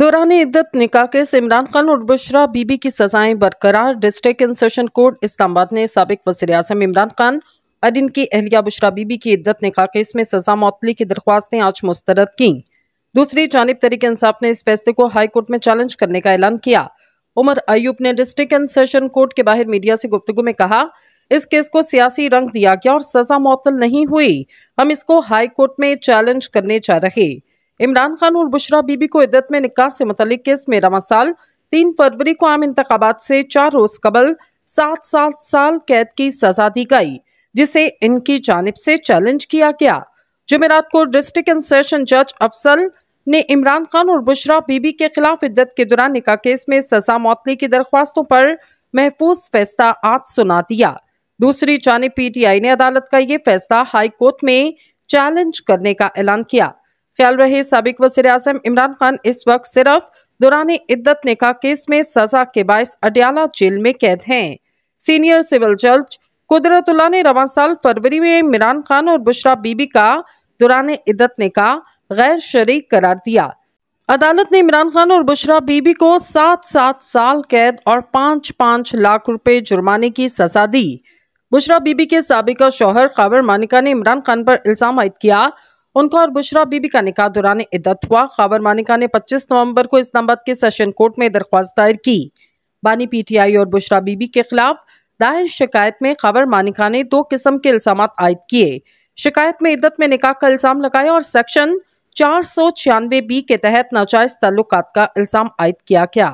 دوران عدت نکاح کے عمران خان اور بشرا بی بی کی سزائیں برقرار اسلام آباد نے سابق وزیر میں سزا معطلی کی درخواستیں آج مسترد کیں دوسری جانب انصاف نے اس فیصلے کو ہائی کورٹ میں چیلنج کرنے کا اعلان کیا عمر ایوب نے ڈسٹرکٹ کورٹ کے باہر میڈیا سے گفتگو میں کہا اس کیس کو سیاسی رنگ دیا گیا اور سزا معطل نہیں ہوئی ہم اس کو ہائی کورٹ میں چیلنج کرنے چاہ رہے عمران خان اور بشرا بی بی کو عدت میں نکاح سے متعلق کیس میں سال تین فروری کو عام انتخابات سے چار روز قبل سات سال قید کی سزا دی گئی جسے ان کی جانب سے چیلنج کیا گیا کو جج نے عمران خان اور بشرا بی بی کے خلاف عدت کے دوران نکاح کیس میں سزا معطلی کی درخواستوں پر محفوظ فیصلہ آج سنا دیا دوسری جانب پی ٹی آئی نے عدالت کا یہ فیصلہ ہائی کورٹ میں چیلنج کرنے کا اعلان کیا خیال رہے سابق وزیر اعظم عمران خان اس وقت صرف دوران قید ہیں سینئر قدرت اللہ نے روان سال فروری میں عمران خان اور بشرا بی بی کا عدت نکاح غیر شریک قرار دیا عدالت نے عمران خان اور بشرا بی بی کو سات سات سال قید اور پانچ پانچ لاکھ روپے جرمانے کی سزا دی بشرا بی بی کے سابقہ شوہر خابر مانکہ نے عمران خان پر الزام عائد کیا ان کا اور بشرا بی بی کا نکاح دوران عدت ہوا خاور مانکہ نے پچیس نومبر کو اسلامباد کے سیشن کورٹ میں درخواست دائر کی بانی پی ٹی آئی اور بشرا بی بی کے خلاف دائر شکایت میں خاور مانکہ نے دو قسم کے الزامات آئید کیے شکایت میں عدت میں نکاح کا الزام لگایا اور سیکشن چار سو چھانوے بی کے تحت ناجائز تعلقات کا الزام آئید کیا کیا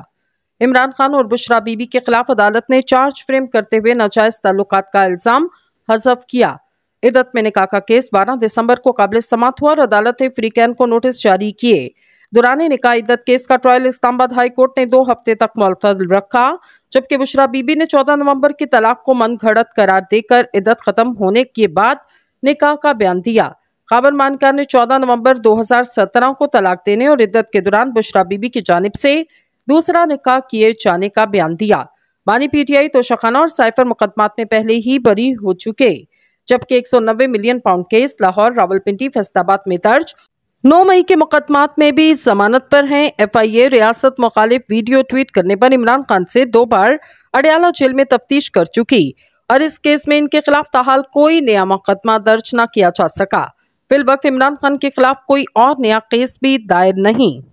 عمران خان اور بشرا بی بی کے خلاف عدالت نے چارج فریم کرتے ہوئے ناجائز تعلقات کا الزام حذف کیا عدت میں نکاح کا کیس بارہ دسمبر کو قابل سمات ہوا اور عدالت فریقین کو نوٹس جاری کیے نکاح عدت کیس کا اسلام آباد ہائی کورٹ نے دو ہفتے تک ملت رکھا جبکہ بشرا بی بی نے چودہ نومبر کی طلاق کو من گھڑت قرار دے کر عدت ختم ہونے کے بعد نکاح کا بیان دیا خابر مانکار نے چودہ نومبر دو ہزار سترہ کو طلاق دینے اور عدت کے دوران بشرا بی بی کی جانب سے دوسرا نکاح کیے جانے کا بیان دیا بانی پی ٹی آئی تو اور سائفر مقدمات میں پہلے ہی بری ہو چکے جبکہ ایک سو نوے ملین پاؤنڈی فیصل آباد میں درج نو مئی کے مقدمات میں بھی ضمانت پر ہیں ایف آئی اے ریاست مخالف ویڈیو ٹویٹ کرنے پر عمران خان سے دو بار اڈیالہ جیل میں تفتیش کر چکی اور اس کیس میں ان کے خلاف تاحال کوئی نیا مقدمہ درج نہ کیا جا سکا فی الوقت عمران خان کے خلاف کوئی اور نیا کیس بھی دائر نہیں